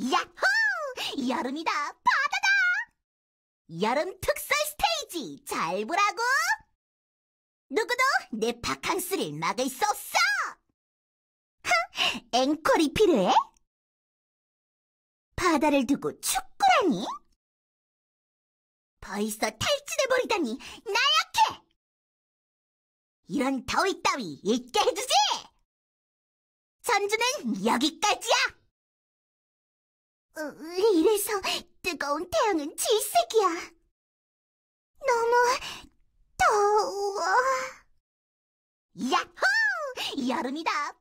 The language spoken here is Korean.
야호! 여름이다, 바다다! 여름 특설 스테이지 잘 보라고! 누구도 내 바캉스를 막을 수 없어! 앵콜이 필요해? 바다를 두고 축구라니? 벌써 탈진해버리다니 나약해! 이런 더위 따위 잊게 해주지! 전주는 여기까지야! 어, 이래서 뜨거운 태양은 질색이야. 너무 더워. 야호! 여름이다.